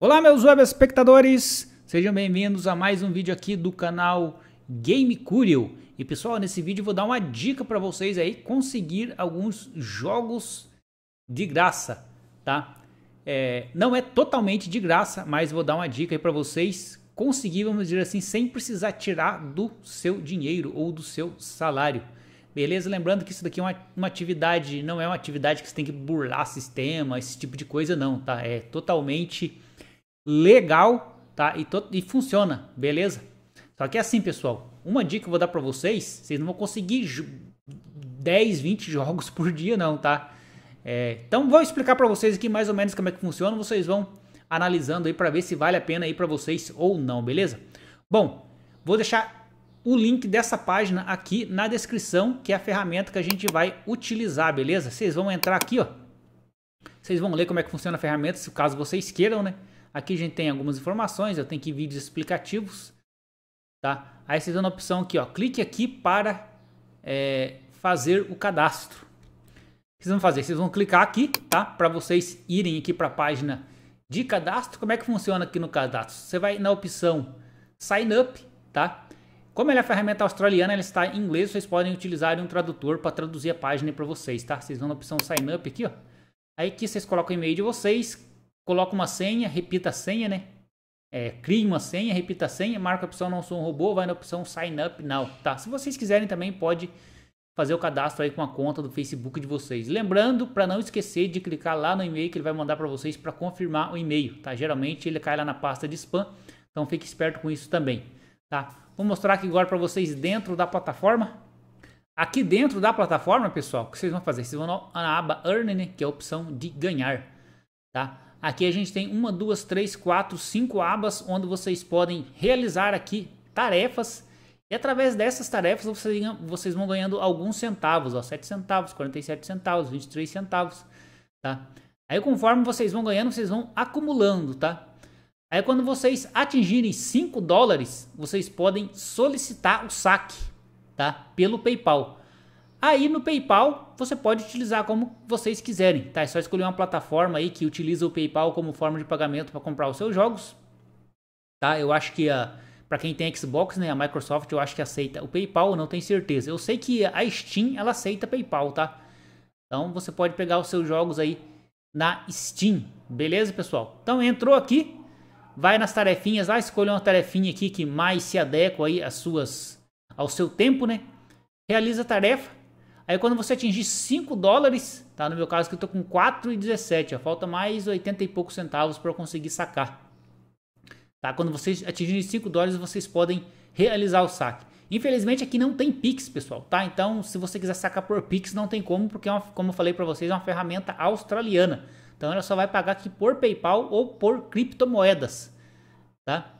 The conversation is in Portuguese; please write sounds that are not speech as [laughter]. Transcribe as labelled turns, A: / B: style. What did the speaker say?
A: Olá meus web espectadores, sejam bem-vindos a mais um vídeo aqui do canal Game Curio. E pessoal, nesse vídeo eu vou dar uma dica para vocês aí conseguir alguns jogos de graça, tá? É, não é totalmente de graça, mas vou dar uma dica aí para vocês conseguir, vamos dizer assim, sem precisar tirar do seu dinheiro ou do seu salário. Beleza? Lembrando que isso daqui é uma, uma, atividade, não é uma atividade que você tem que burlar sistema, esse tipo de coisa não, tá? É totalmente legal, tá? E, e funciona, beleza? Só que é assim, pessoal. Uma dica que eu vou dar para vocês, vocês não vão conseguir 10, 20 jogos [laughs] por dia não, tá? É, então vou explicar para vocês aqui mais ou menos como é que funciona, vocês vão analisando aí para ver se vale a pena aí para vocês ou não, beleza? Bom, vou deixar o link dessa página aqui na descrição, que é a ferramenta que a gente vai utilizar, beleza? Vocês vão entrar aqui, ó. Vocês vão ler como é que funciona a ferramenta, se caso vocês queiram, né? Aqui a gente tem algumas informações, eu tenho aqui vídeos explicativos, tá? Aí vocês dão na opção aqui, ó, clique aqui para é, fazer o cadastro. O que vocês vão fazer? Vocês vão clicar aqui, tá? Para vocês irem aqui para a página de cadastro. Como é que funciona aqui no cadastro? Você vai na opção Sign Up, tá? Como ela é a ferramenta australiana, ela está em inglês, vocês podem utilizar um tradutor para traduzir a página para vocês, tá? Vocês vão na opção Sign Up aqui, ó. Aí aqui vocês colocam o e-mail de vocês, coloca uma senha, repita a senha, né? É, crie uma senha, repita a senha, marca a opção não sou um robô, vai na opção sign up now, tá? Se vocês quiserem também pode fazer o cadastro aí com a conta do Facebook de vocês. Lembrando para não esquecer de clicar lá no e-mail que ele vai mandar para vocês para confirmar o e-mail, tá? Geralmente ele cai lá na pasta de spam, então fique esperto com isso também, tá? Vou mostrar aqui agora para vocês dentro da plataforma. Aqui dentro da plataforma, pessoal, o que vocês vão fazer? Vocês vão na aba Earn, né, que é a opção de ganhar. Tá? Aqui a gente tem uma, duas, três, quatro, cinco abas onde vocês podem realizar aqui tarefas e através dessas tarefas vocês, vão ganhando alguns centavos, ó, 7 centavos, 47 centavos, 23 centavos, tá? Aí conforme vocês vão ganhando, vocês vão acumulando, tá? Aí quando vocês atingirem 5 dólares, vocês podem solicitar o saque, tá? Pelo PayPal. Aí no PayPal você pode utilizar como vocês quiserem, tá? É só escolher uma plataforma aí que utiliza o PayPal como forma de pagamento para comprar os seus jogos, tá? Eu acho que a para quem tem Xbox, né, a Microsoft eu acho que aceita o PayPal, não tenho certeza. Eu sei que a Steam ela aceita PayPal, tá? Então você pode pegar os seus jogos aí na Steam, beleza, pessoal? Então entrou aqui, vai nas tarefinhas lá, escolhe uma tarefinha aqui que mais se adequa aí às suas ao seu tempo, né? Realiza a tarefa Aí quando você atingir 5 dólares, tá? No meu caso que eu tô com 4,17, ó, falta mais 80 e poucos centavos para eu conseguir sacar. Tá? Quando vocês atingirem 5 dólares, vocês podem realizar o saque. Infelizmente aqui não tem Pix, pessoal, tá? Então, se você quiser sacar por Pix, não tem como, porque é uma, como eu falei para vocês, é uma ferramenta australiana. Então, ela só vai pagar aqui por PayPal ou por criptomoedas, tá?